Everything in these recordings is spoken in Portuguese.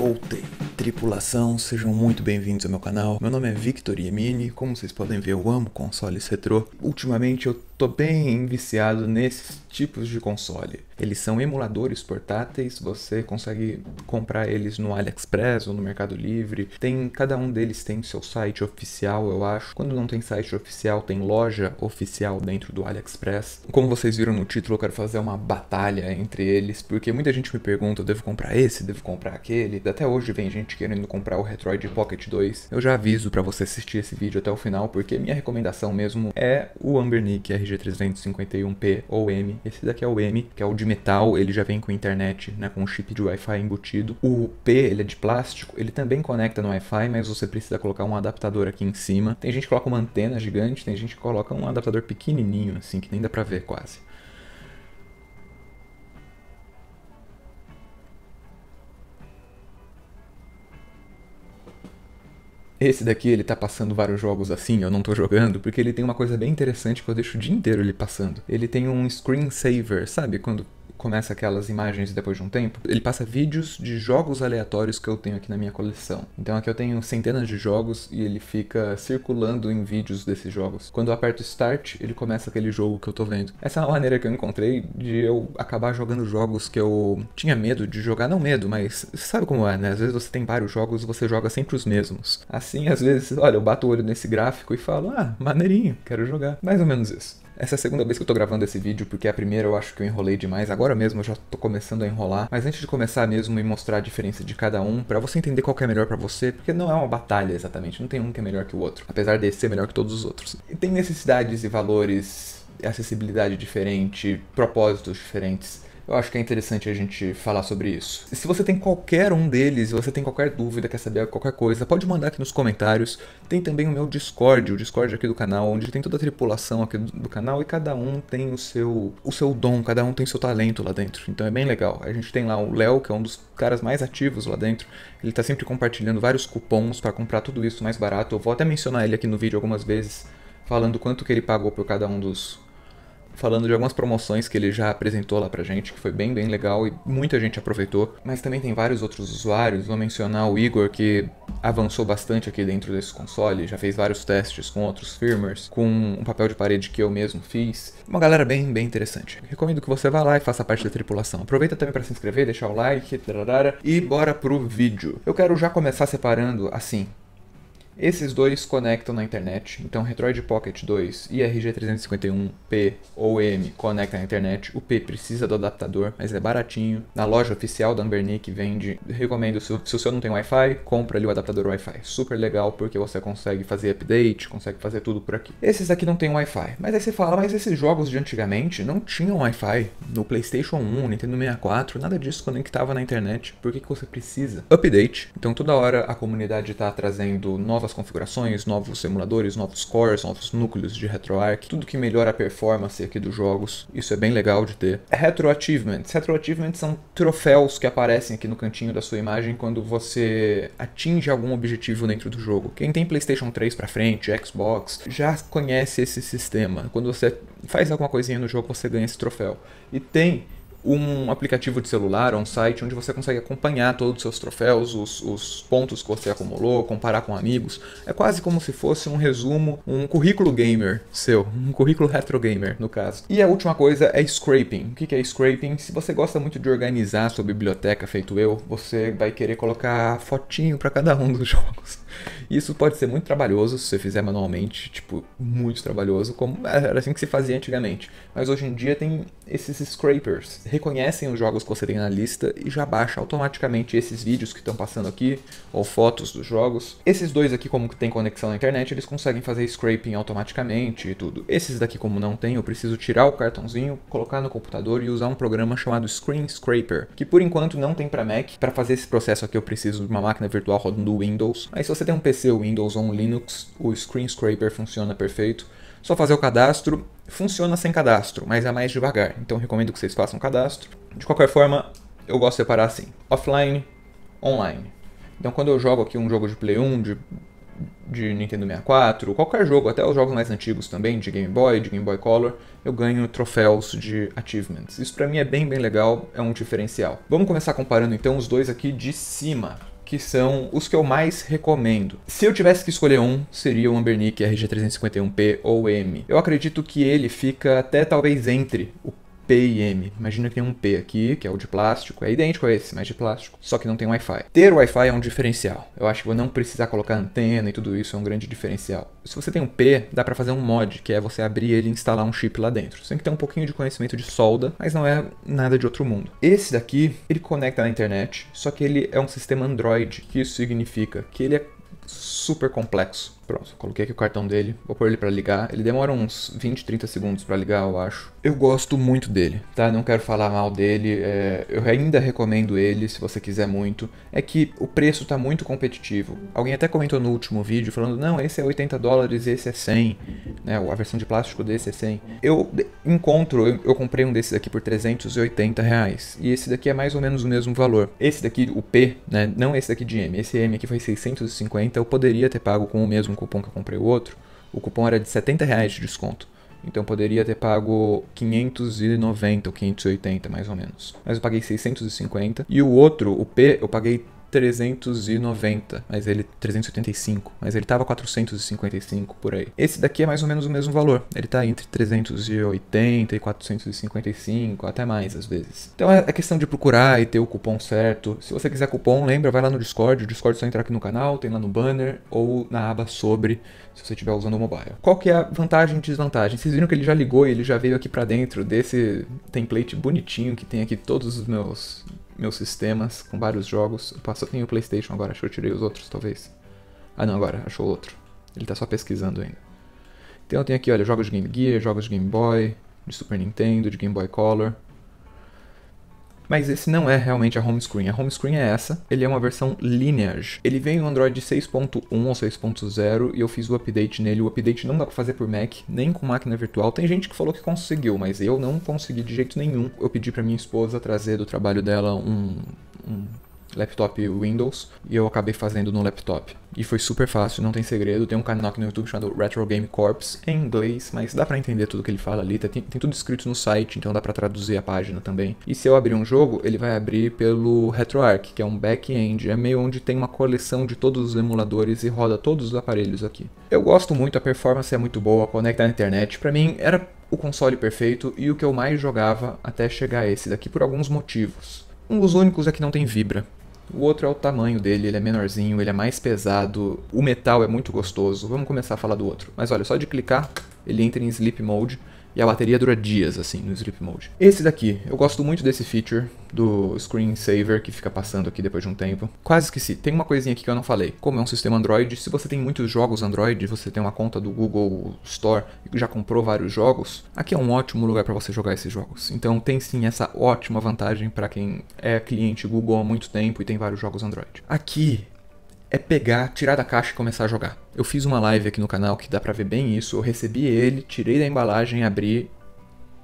voltei. Tripulação, sejam muito bem-vindos ao meu canal. Meu nome é Victor Yemini, como vocês podem ver, eu amo consoles retrô. Ultimamente eu tô bem viciado nesses tipos de console. Eles são emuladores portáteis, você consegue comprar eles no AliExpress ou no Mercado Livre. Tem cada um deles tem seu site oficial, eu acho. Quando não tem site oficial, tem loja oficial dentro do AliExpress. Como vocês viram no título, eu quero fazer uma batalha entre eles, porque muita gente me pergunta, eu devo comprar esse, devo comprar aquele. Até hoje vem gente querendo comprar o Retroid Pocket 2. Eu já aviso para você assistir esse vídeo até o final, porque minha recomendação mesmo é o Ambernic RG351P ou M. Esse daqui é o M, que é o de metal, ele já vem com internet, né, com um chip de Wi-Fi embutido. O P, ele é de plástico, ele também conecta no Wi-Fi, mas você precisa colocar um adaptador aqui em cima. Tem gente que coloca uma antena gigante, tem gente que coloca um adaptador pequenininho, assim, que nem dá pra ver quase. Esse daqui ele tá passando vários jogos assim, eu não tô jogando, porque ele tem uma coisa bem interessante que eu deixo o dia inteiro ele passando. Ele tem um screensaver, sabe? Quando começa aquelas imagens depois de um tempo, ele passa vídeos de jogos aleatórios que eu tenho aqui na minha coleção. Então aqui eu tenho centenas de jogos e ele fica circulando em vídeos desses jogos. Quando eu aperto Start, ele começa aquele jogo que eu tô vendo. Essa é uma maneira que eu encontrei de eu acabar jogando jogos que eu tinha medo de jogar. Não medo, mas sabe como é, né? Às vezes você tem vários jogos, você joga sempre os mesmos. Assim, às vezes, olha, eu bato o olho nesse gráfico e falo, ah, maneirinho, quero jogar. Mais ou menos isso. Essa é a segunda vez que eu tô gravando esse vídeo, porque a primeira eu acho que eu enrolei demais. Agora mesmo eu já tô começando a enrolar. Mas antes de começar mesmo e mostrar a diferença de cada um, para você entender qual é melhor para você, porque não é uma batalha exatamente, não tem um que é melhor que o outro. Apesar de ser melhor que todos os outros. E tem necessidades e valores, acessibilidade diferente, propósitos diferentes eu acho que é interessante a gente falar sobre isso. E se você tem qualquer um deles, se você tem qualquer dúvida, quer saber qualquer coisa, pode mandar aqui nos comentários. Tem também o meu Discord, o Discord aqui do canal, onde tem toda a tripulação aqui do, do canal e cada um tem o seu, o seu dom, cada um tem seu talento lá dentro. Então é bem legal. A gente tem lá o Léo, que é um dos caras mais ativos lá dentro. Ele tá sempre compartilhando vários cupons para comprar tudo isso mais barato. Eu vou até mencionar ele aqui no vídeo algumas vezes, falando quanto que ele pagou por cada um dos falando de algumas promoções que ele já apresentou lá pra gente, que foi bem, bem legal e muita gente aproveitou. Mas também tem vários outros usuários, vou mencionar o Igor, que avançou bastante aqui dentro desse console, já fez vários testes com outros firmers, com um papel de parede que eu mesmo fiz. Uma galera bem, bem interessante. Recomendo que você vá lá e faça parte da tripulação. Aproveita também para se inscrever, deixar o like, tararara, e bora pro vídeo. Eu quero já começar separando assim, esses dois conectam na internet, então Retroid Pocket 2 e RG351P ou M conectam na internet. O P precisa do adaptador, mas é baratinho. Na loja oficial da Ambernick vende, recomendo, se, se o seu não tem Wi-Fi, compra ali o adaptador Wi-Fi. Super legal porque você consegue fazer update, consegue fazer tudo por aqui. Esses aqui não tem Wi-Fi, mas aí você fala, mas esses jogos de antigamente não tinham Wi-Fi. No PlayStation 1, Nintendo 64, nada disso conectava na internet. Por que, que você precisa? Update. Então toda hora a comunidade está trazendo novas novas configurações, novos emuladores, novos cores, novos núcleos de RetroArch, tudo que melhora a performance aqui dos jogos. Isso é bem legal de ter. É Retro Achievements. Retro Achievements são troféus que aparecem aqui no cantinho da sua imagem quando você atinge algum objetivo dentro do jogo. Quem tem PlayStation 3 para frente, Xbox, já conhece esse sistema. Quando você faz alguma coisinha no jogo, você ganha esse troféu. E tem um aplicativo de celular, um site onde você consegue acompanhar todos os seus troféus, os, os, pontos que você acumulou, comparar com amigos. É quase como se fosse um resumo, um currículo gamer seu, um currículo retro gamer no caso. E a última coisa é scraping. O que é scraping? Se você gosta muito de organizar sua biblioteca, feito eu, você vai querer colocar fotinho para cada um dos jogos. Isso pode ser muito trabalhoso se você fizer manualmente, tipo, muito trabalhoso, como era assim que se fazia antigamente. Mas hoje em dia tem esses scrapers, reconhecem os jogos que você tem na lista e já baixa automaticamente esses vídeos que estão passando aqui, ou fotos dos jogos. Esses dois aqui, como que tem conexão na internet, eles conseguem fazer scraping automaticamente e tudo. Esses daqui, como não tem, eu preciso tirar o cartãozinho, colocar no computador e usar um programa chamado Screen Scraper, que por enquanto não tem para Mac. Para fazer esse processo aqui, eu preciso de uma máquina virtual rodando Windows. Mas se você tem um PC Windows ou um Linux, o Screen Scraper funciona perfeito. Só fazer o cadastro, funciona sem cadastro, mas é mais devagar. Então recomendo que vocês façam o cadastro. De qualquer forma, eu gosto de separar assim: offline, online. Então quando eu jogo aqui um jogo de Play 1, de, de Nintendo 64, qualquer jogo, até os jogos mais antigos também, de Game Boy, de Game Boy Color, eu ganho troféus de achievements. Isso pra mim é bem, bem legal, é um diferencial. Vamos começar comparando então os dois aqui de cima que são os que eu mais recomendo. Se eu tivesse que escolher um, seria o Ambernick RG351P ou M. Eu acredito que ele fica até talvez entre o P e M. Imagina que tem um P aqui, que é o de plástico, é idêntico a esse, mas de plástico, só que não tem Wi-Fi. Ter Wi-Fi é um diferencial. Eu acho que vou não precisar colocar antena e tudo isso é um grande diferencial. Se você tem um P, dá para fazer um mod, que é você abrir ele e instalar um chip lá dentro. Você tem que ter um pouquinho de conhecimento de solda, mas não é nada de outro mundo. Esse daqui, ele conecta na internet, só que ele é um sistema Android, que isso significa que ele é super complexo. Pronto, coloquei aqui o cartão dele, vou pôr ele para ligar. Ele demora uns 20, 30 segundos para ligar, eu acho. Eu gosto muito dele, tá? Não quero falar mal dele, é... eu ainda recomendo ele se você quiser muito. É que o preço tá muito competitivo. Alguém até comentou no último vídeo falando, não, esse é 80 dólares, esse é 100, né? A versão de plástico desse é 100. Eu encontro, eu, eu comprei um desses aqui por 380 reais e esse daqui é mais ou menos o mesmo valor. Esse daqui, o P, né? Não esse daqui de M, esse M aqui foi 650, eu poderia ter pago com o mesmo cupom que eu comprei o outro, o cupom era de 70 reais de desconto. Então eu poderia ter pago 590 ou 580, mais ou menos. Mas eu paguei 650. E o outro, o P, eu paguei 390, mas ele 385, mas ele tava 455 por aí. Esse daqui é mais ou menos o mesmo valor. Ele tá entre 380 e 455, até mais às vezes. Então é, é questão de procurar e ter o cupom certo. Se você quiser cupom, lembra, vai lá no Discord, o Discord é só entrar aqui no canal, tem lá no banner ou na aba sobre, se você estiver usando o mobile. Qual que é a vantagem e desvantagem? Vocês viram que ele já ligou e ele já veio aqui para dentro desse template bonitinho que tem aqui todos os meus meus sistemas com vários jogos. Eu só tenho o PlayStation agora, acho que eu tirei os outros, talvez. Ah, não, agora, achou outro. Ele tá só pesquisando ainda. Então eu tenho aqui, olha, jogos de Game Gear, jogos de Game Boy, de Super Nintendo, de Game Boy Color. Mas esse não é realmente a home screen. A home screen é essa. Ele é uma versão Lineage. Ele vem em Android 6.1 ou 6.0 e eu fiz o update nele. O update não dá pra fazer por Mac, nem com máquina virtual. Tem gente que falou que conseguiu, mas eu não consegui de jeito nenhum. Eu pedi pra minha esposa trazer do trabalho dela um, um laptop Windows e eu acabei fazendo no laptop. E foi super fácil, não tem segredo. Tem um canal aqui no YouTube chamado Retro Game Corps, em inglês, mas dá para entender tudo que ele fala ali. Tá, tem, tem tudo escrito no site, então dá para traduzir a página também. E se eu abrir um jogo, ele vai abrir pelo RetroArch, que é um back-end. É meio onde tem uma coleção de todos os emuladores e roda todos os aparelhos aqui. Eu gosto muito, a performance é muito boa, conecta na internet. Para mim, era o console perfeito e o que eu mais jogava até chegar a esse daqui por alguns motivos. Um dos únicos é que não tem vibra. O outro é o tamanho dele, ele é menorzinho, ele é mais pesado, o metal é muito gostoso. Vamos começar a falar do outro. Mas olha, só de clicar, ele entra em sleep mode e a bateria dura dias, assim, no Sleep Mode. Esse daqui, eu gosto muito desse feature do screensaver que fica passando aqui depois de um tempo. Quase esqueci, tem uma coisinha aqui que eu não falei. Como é um sistema Android, se você tem muitos jogos Android, você tem uma conta do Google Store e já comprou vários jogos, aqui é um ótimo lugar para você jogar esses jogos. Então tem sim essa ótima vantagem para quem é cliente Google há muito tempo e tem vários jogos Android. Aqui é pegar, tirar da caixa e começar a jogar. Eu fiz uma live aqui no canal que dá pra ver bem isso. Eu recebi ele, tirei da embalagem, abri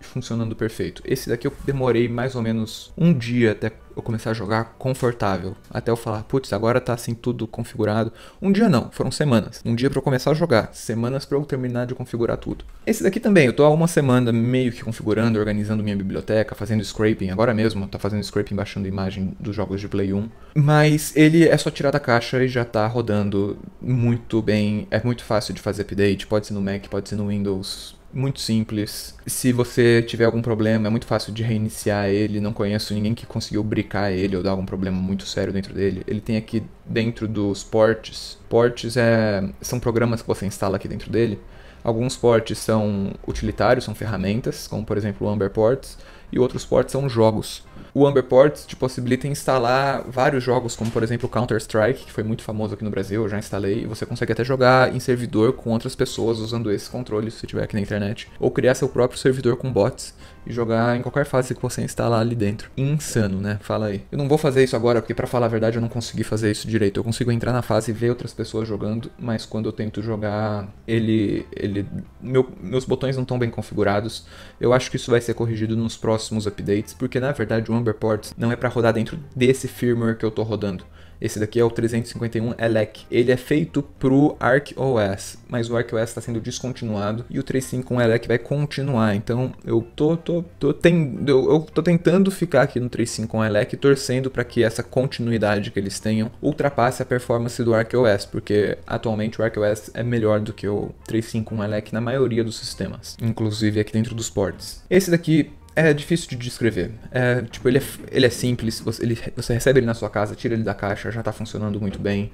funcionando perfeito. Esse daqui eu demorei mais ou menos um dia até eu começar a jogar confortável. Até eu falar, putz, agora tá assim tudo configurado. Um dia não, foram semanas. Um dia para eu começar a jogar, semanas para eu terminar de configurar tudo. Esse daqui também, eu tô há uma semana meio que configurando, organizando minha biblioteca, fazendo scraping. Agora mesmo, tá fazendo scraping, baixando imagem dos jogos de Play 1. Mas ele é só tirar da caixa e já tá rodando muito bem. É muito fácil de fazer update, pode ser no Mac, pode ser no Windows muito simples. Se você tiver algum problema, é muito fácil de reiniciar ele. Não conheço ninguém que conseguiu bricar ele ou dar algum problema muito sério dentro dele. Ele tem aqui dentro dos ports. Ports é, são programas que você instala aqui dentro dele. Alguns ports são utilitários, são ferramentas, como por exemplo o Amber Ports e outros ports são jogos. O Amberport te tipo, possibilita instalar vários jogos, como por exemplo Counter-Strike, que foi muito famoso aqui no Brasil, eu já instalei, e você consegue até jogar em servidor com outras pessoas usando esse controle, se tiver aqui na internet, ou criar seu próprio servidor com bots e jogar em qualquer fase que você instalar ali dentro. Insano, né? Fala aí. Eu não vou fazer isso agora, porque para falar a verdade eu não consegui fazer isso direito. Eu consigo entrar na fase e ver outras pessoas jogando, mas quando eu tento jogar, ele ele meu, meus botões não estão bem configurados. Eu acho que isso vai ser corrigido nos próximos próximos updates, porque na verdade o Amberport não é para rodar dentro desse firmware que eu estou rodando. Esse daqui é o 351 ELEC. Ele é feito pro OS, mas o OS está sendo descontinuado e o 351 ELEC vai continuar. Então eu tô, tô, tô, ten... eu, eu tô tentando ficar aqui no 351 ELEC, torcendo para que essa continuidade que eles tenham ultrapasse a performance do OS, porque atualmente o OS é melhor do que o 351 ELEC na maioria dos sistemas, inclusive aqui dentro dos ports. Esse daqui é difícil de descrever. É, tipo, ele é, ele é simples, você, ele, você recebe ele na sua casa, tira ele da caixa, já tá funcionando muito bem.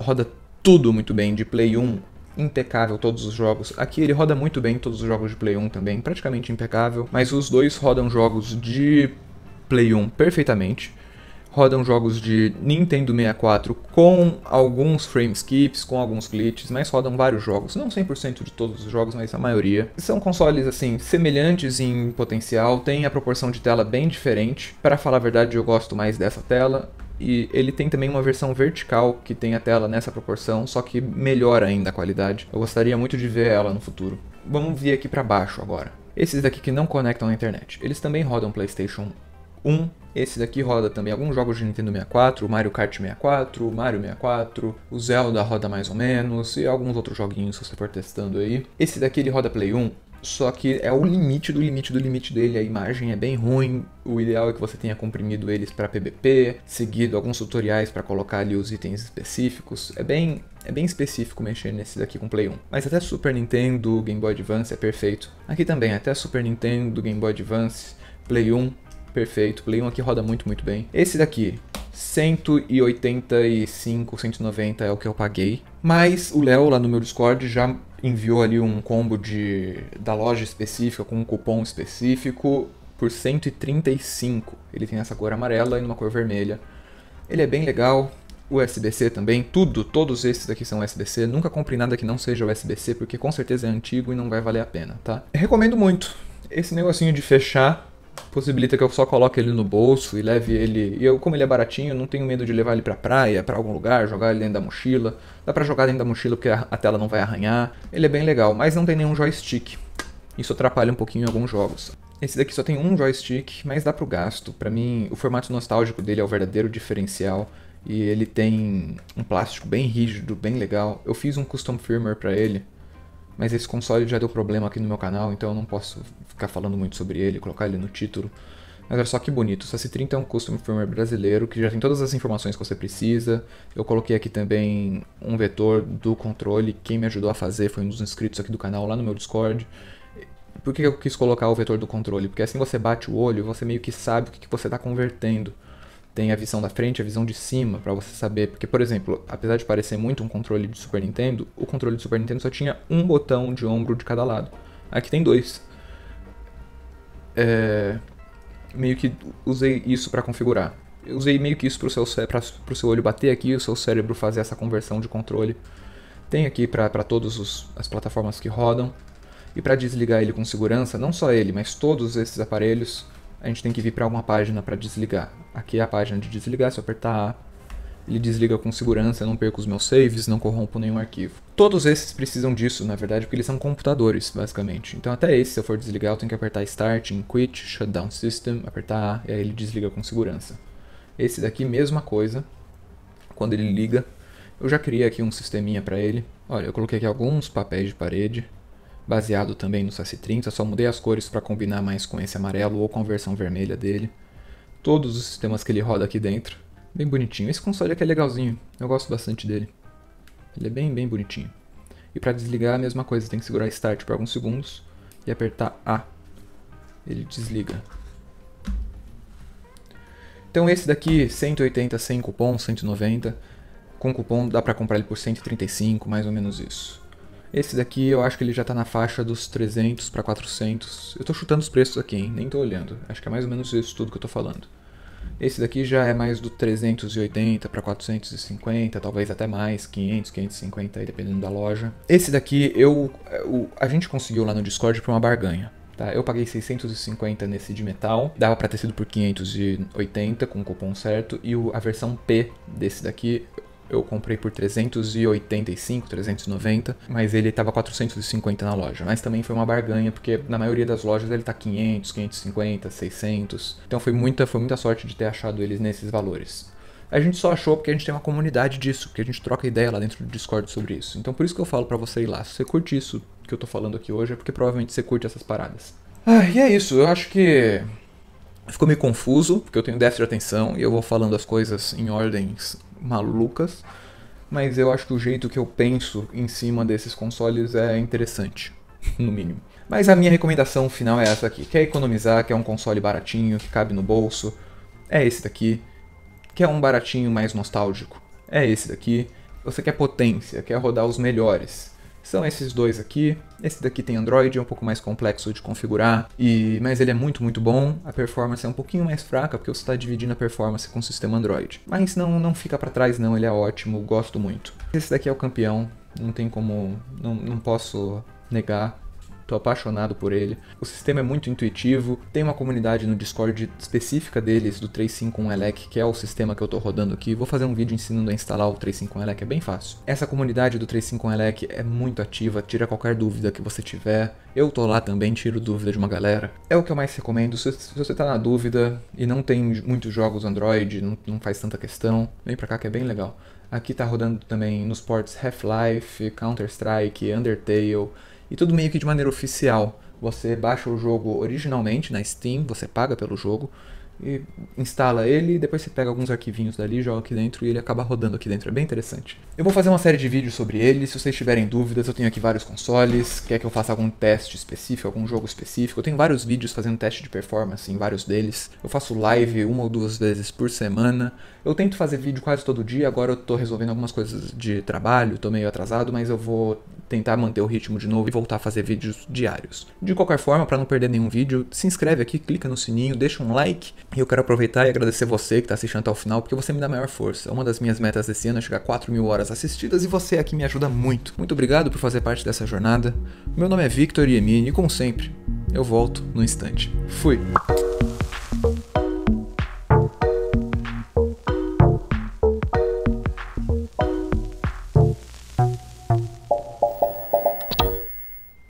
Roda tudo muito bem, de Play 1, impecável todos os jogos. Aqui ele roda muito bem todos os jogos de Play 1 também, praticamente impecável. Mas os dois rodam jogos de Play 1 perfeitamente rodam jogos de Nintendo 64 com alguns frame skips, com alguns glitches, mas rodam vários jogos, não 100% de todos os jogos, mas a maioria. São consoles assim semelhantes em potencial, tem a proporção de tela bem diferente. Para falar a verdade, eu gosto mais dessa tela. E ele tem também uma versão vertical que tem a tela nessa proporção, só que melhora ainda a qualidade. Eu gostaria muito de ver ela no futuro. Vamos vir aqui para baixo agora. Esses daqui que não conectam à internet, eles também rodam PlayStation 1, esse daqui roda também alguns jogos de Nintendo 64, Mario Kart 64, Mario 64, o Zelda roda mais ou menos e alguns outros joguinhos se você for testando aí. Esse daqui ele roda Play 1, só que é o limite do limite do limite dele, a imagem é bem ruim, o ideal é que você tenha comprimido eles para PBP, seguido alguns tutoriais para colocar ali os itens específicos. É bem é bem específico mexer nesse daqui com Play 1. Mas até Super Nintendo, Game Boy Advance é perfeito. Aqui também, até Super Nintendo, Game Boy Advance, Play 1 perfeito. Play 1 aqui roda muito, muito bem. Esse daqui, 185, 190 é o que eu paguei. Mas o Léo lá no meu Discord já enviou ali um combo de da loja específica com um cupom específico por 135. Ele tem essa cor amarela e uma cor vermelha. Ele é bem legal. USB-C também, tudo, todos esses aqui são USB-C. Nunca comprei nada que não seja USB-C, porque com certeza é antigo e não vai valer a pena, tá? Recomendo muito. Esse negocinho de fechar possibilita que eu só coloque ele no bolso e leve ele. E eu, como ele é baratinho, não tenho medo de levar ele pra praia, para algum lugar, jogar ele dentro da mochila. Dá pra jogar dentro da mochila porque a, tela não vai arranhar. Ele é bem legal, mas não tem nenhum joystick. Isso atrapalha um pouquinho em alguns jogos. Esse daqui só tem um joystick, mas dá pro gasto. Para mim, o formato nostálgico dele é o verdadeiro diferencial. E ele tem um plástico bem rígido, bem legal. Eu fiz um custom firmware para ele, mas esse console já deu problema aqui no meu canal, então eu não posso ficar falando muito sobre ele, colocar ele no título. Mas olha só que bonito, o SASI 30 é um custom firmware brasileiro que já tem todas as informações que você precisa. Eu coloquei aqui também um vetor do controle, quem me ajudou a fazer foi um dos inscritos aqui do canal lá no meu Discord. Por que eu quis colocar o vetor do controle? Porque assim você bate o olho, você meio que sabe o que você está convertendo tem a visão da frente, a visão de cima, para você saber. Porque, por exemplo, apesar de parecer muito um controle de Super Nintendo, o controle de Super Nintendo só tinha um botão de ombro de cada lado. Aqui tem dois. É... Meio que usei isso para configurar. Eu usei meio que isso pro seu, pra, pro seu olho bater aqui, o seu cérebro fazer essa conversão de controle. Tem aqui para todas as plataformas que rodam. E para desligar ele com segurança, não só ele, mas todos esses aparelhos a gente tem que vir para alguma página para desligar. Aqui é a página de desligar, se eu apertar A, ele desliga com segurança, não perco os meus saves, não corrompo nenhum arquivo. Todos esses precisam disso, na verdade, porque eles são computadores, basicamente. Então até esse, se eu for desligar, eu tenho que apertar Start, in Quit, Shutdown System, apertar A, e aí ele desliga com segurança. Esse daqui, mesma coisa. Quando ele liga, eu já criei aqui um sisteminha para ele. Olha, eu coloquei aqui alguns papéis de parede baseado também no Saci 30, só mudei as cores para combinar mais com esse amarelo ou com a versão vermelha dele. Todos os sistemas que ele roda aqui dentro, bem bonitinho. Esse console aqui é legalzinho, eu gosto bastante dele. Ele é bem, bem bonitinho. E para desligar a mesma coisa, tem que segurar Start por alguns segundos e apertar A. Ele desliga. Então esse daqui, 180 sem cupom, 190. Com cupom dá para comprar ele por 135, mais ou menos isso. Esse daqui eu acho que ele já tá na faixa dos 300 para 400. Eu tô chutando os preços aqui, hein? Nem tô olhando. Acho que é mais ou menos isso tudo que eu tô falando. Esse daqui já é mais do 380 para 450, talvez até mais, 500, 550, aí, dependendo da loja. Esse daqui eu, eu a gente conseguiu lá no Discord por uma barganha. Tá, eu paguei 650 nesse de metal, dava para ter sido por 580 com o cupom certo, e o, a versão P desse daqui eu comprei por 385, 390, mas ele estava 450 na loja. Mas também foi uma barganha, porque na maioria das lojas ele tá 500, 550, 600. Então foi muita, foi muita sorte de ter achado eles nesses valores. A gente só achou porque a gente tem uma comunidade disso, porque a gente troca ideia lá dentro do Discord sobre isso. Então por isso que eu falo para você ir lá. Se você curte isso que eu tô falando aqui hoje, é porque provavelmente você curte essas paradas. Ah, e é isso. Eu acho que ficou meio confuso, porque eu tenho déficit de atenção e eu vou falando as coisas em ordens malucas, mas eu acho que o jeito que eu penso em cima desses consoles é interessante, no mínimo. Mas a minha recomendação final é essa aqui. Quer economizar, quer um console baratinho, que cabe no bolso? É esse daqui. Quer um baratinho mais nostálgico? É esse daqui. Você quer potência, quer rodar os melhores são esses dois aqui. Esse daqui tem Android, é um pouco mais complexo de configurar, e mas ele é muito, muito bom. A performance é um pouquinho mais fraca, porque você está dividindo a performance com o sistema Android. Mas não, não fica para trás não, ele é ótimo, gosto muito. Esse daqui é o campeão, não tem como... não, não posso negar tô apaixonado por ele. O sistema é muito intuitivo, tem uma comunidade no Discord específica deles, do 351elec, que é o sistema que eu tô rodando aqui. Vou fazer um vídeo ensinando a instalar o 351elec, é bem fácil. Essa comunidade do 351elec é muito ativa, tira qualquer dúvida que você tiver. Eu tô lá também, tiro dúvida de uma galera. É o que eu mais recomendo, se, se você tá na dúvida e não tem muitos jogos Android, não, não faz tanta questão, vem pra cá que é bem legal. Aqui tá rodando também nos ports Half-Life, Counter-Strike, Undertale e tudo meio que de maneira oficial. Você baixa o jogo originalmente na Steam, você paga pelo jogo, e instala ele, depois você pega alguns arquivinhos dali, joga aqui dentro e ele acaba rodando aqui dentro, é bem interessante. Eu vou fazer uma série de vídeos sobre ele, se vocês tiverem dúvidas, eu tenho aqui vários consoles, quer que eu faça algum teste específico, algum jogo específico, eu tenho vários vídeos fazendo teste de performance em vários deles, eu faço live uma ou duas vezes por semana, eu tento fazer vídeo quase todo dia, agora eu tô resolvendo algumas coisas de trabalho, tô meio atrasado, mas eu vou tentar manter o ritmo de novo e voltar a fazer vídeos diários. De qualquer forma, para não perder nenhum vídeo, se inscreve aqui, clica no sininho, deixa um like, e eu quero aproveitar e agradecer você que está assistindo até o final, porque você me dá a maior força. Uma das minhas metas desse ano é chegar a 4 mil horas assistidas e você aqui me ajuda muito. Muito obrigado por fazer parte dessa jornada. Meu nome é Victor Yemini e, como sempre, eu volto no instante. Fui!